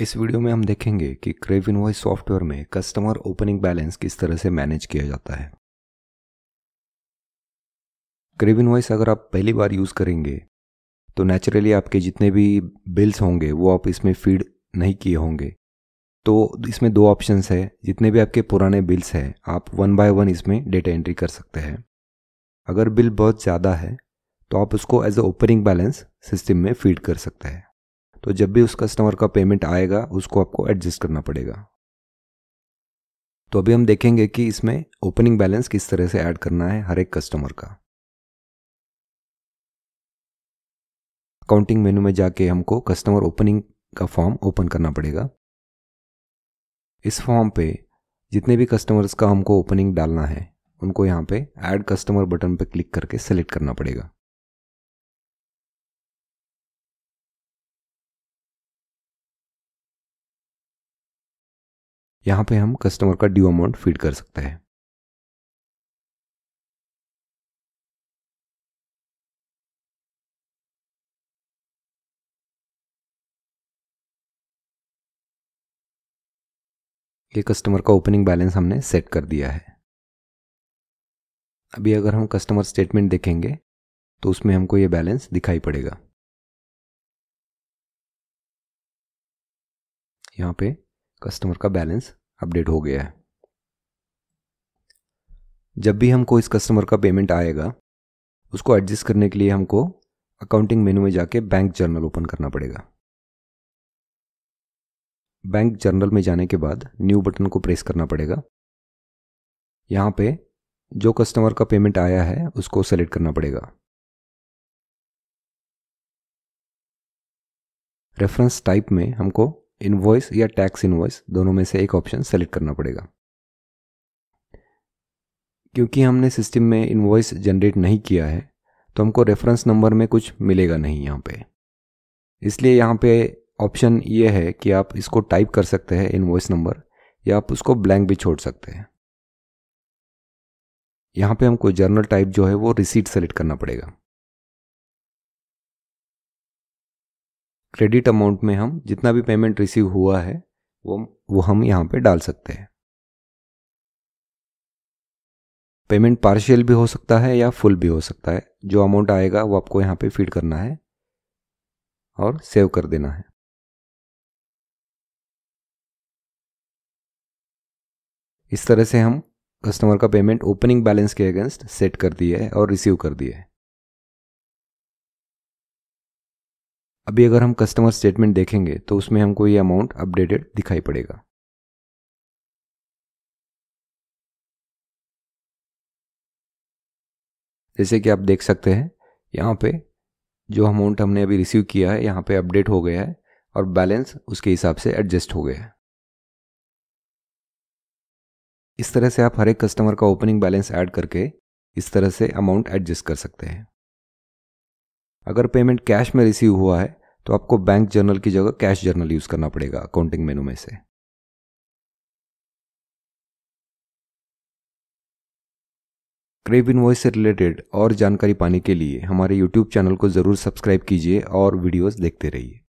इस वीडियो में हम देखेंगे कि क्रेव इनवॉइस सॉफ्टवेयर में कस्टमर ओपनिंग बैलेंस किस तरह से मैनेज किया जाता है क्रेव इनवॉइस अगर आप पहली बार यूज़ करेंगे तो नेचुरली आपके जितने भी बिल्स होंगे वो आप इसमें फीड नहीं किए होंगे तो इसमें दो ऑप्शंस है जितने भी आपके पुराने बिल्स हैं आप वन बाय वन इसमें डेटा एंट्री कर सकते हैं अगर बिल बहुत ज़्यादा है तो आप उसको as a opening balance system में फीड कर सकते हैं तो जब भी उस कस्टमर का पेमेंट आएगा उसको आपको एडजस्ट करना पड़ेगा तो अभी हम देखेंगे कि इसमें ओपनिंग बैलेंस किस तरह से ऐड करना है हर एक कस्टमर का अकाउंटिंग मेनू में जाके हमको कस्टमर ओपनिंग का फॉर्म ओपन करना पड़ेगा इस फॉर्म पे जितने भी कस्टमर्स का हमको ओपनिंग डालना है उनको यहाँ पे ऐड कस्टमर बटन पे क्लिक करके सेलेक्ट करना पड़ेगा यहाँ पे हम कस्टमर का ड्यू अमाउंट फीड कर सकते हैं ये कस्टमर का ओपनिंग बैलेंस हमने सेट कर दिया है अभी अगर हम कस्टमर स्टेटमेंट देखेंगे तो उसमें हमको ये बैलेंस दिखाई पड़ेगा यहाँ पे कस्टमर का बैलेंस अपडेट हो गया है जब भी हमको इस कस्टमर का पेमेंट आएगा उसको एडजस्ट करने के लिए हमको अकाउंटिंग मेनू में जाके बैंक जर्नल ओपन करना पड़ेगा बैंक जर्नल में जाने के बाद न्यू बटन को प्रेस करना पड़ेगा यहाँ पे जो कस्टमर का पेमेंट आया है उसको सेलेक्ट करना पड़ेगा रेफरेंस टाइप में हमको इन्वॉइस या टैक्स इन्वॉइस दोनों में से एक ऑप्शन सेलेक्ट करना पड़ेगा क्योंकि हमने सिस्टम में इन्वॉइस जनरेट नहीं किया है तो हमको रेफरेंस नंबर में कुछ मिलेगा नहीं यहाँ पे इसलिए यहाँ पे ऑप्शन ये है कि आप इसको टाइप कर सकते हैं इन्वॉइस नंबर या आप उसको ब्लैंक भी छोड़ सकते हैं यहाँ पे हमको जर्नल टाइप जो है वो रिसीट सेलेक्ट करना पड़ेगा क्रेडिट अमाउंट में हम जितना भी पेमेंट रिसीव हुआ है वो वो हम यहाँ पे डाल सकते हैं पेमेंट पार्शियल भी हो सकता है या फुल भी हो सकता है जो अमाउंट आएगा वो आपको यहाँ पे फीड करना है और सेव कर देना है इस तरह से हम कस्टमर का पेमेंट ओपनिंग बैलेंस के अगेंस्ट सेट कर दिए है और रिसीव कर दिए है अभी अगर हम कस्टमर स्टेटमेंट देखेंगे तो उसमें हमको ये अमाउंट अपडेटेड दिखाई पड़ेगा जैसे कि आप देख सकते हैं यहाँ पे जो अमाउंट हमने अभी रिसीव किया है यहाँ पे अपडेट हो गया है और बैलेंस उसके हिसाब से एडजस्ट हो गया है इस तरह से आप हर एक कस्टमर का ओपनिंग बैलेंस ऐड करके इस तरह से अमाउंट एडजस्ट कर सकते हैं अगर पेमेंट कैश में रिसीव हुआ है तो आपको बैंक जर्नल की जगह कैश जर्नल यूज़ करना पड़ेगा अकाउंटिंग मेनू में से क्रेब इन्वॉइस से रिलेटेड और जानकारी पाने के लिए हमारे यूट्यूब चैनल को ज़रूर सब्सक्राइब कीजिए और वीडियोस देखते रहिए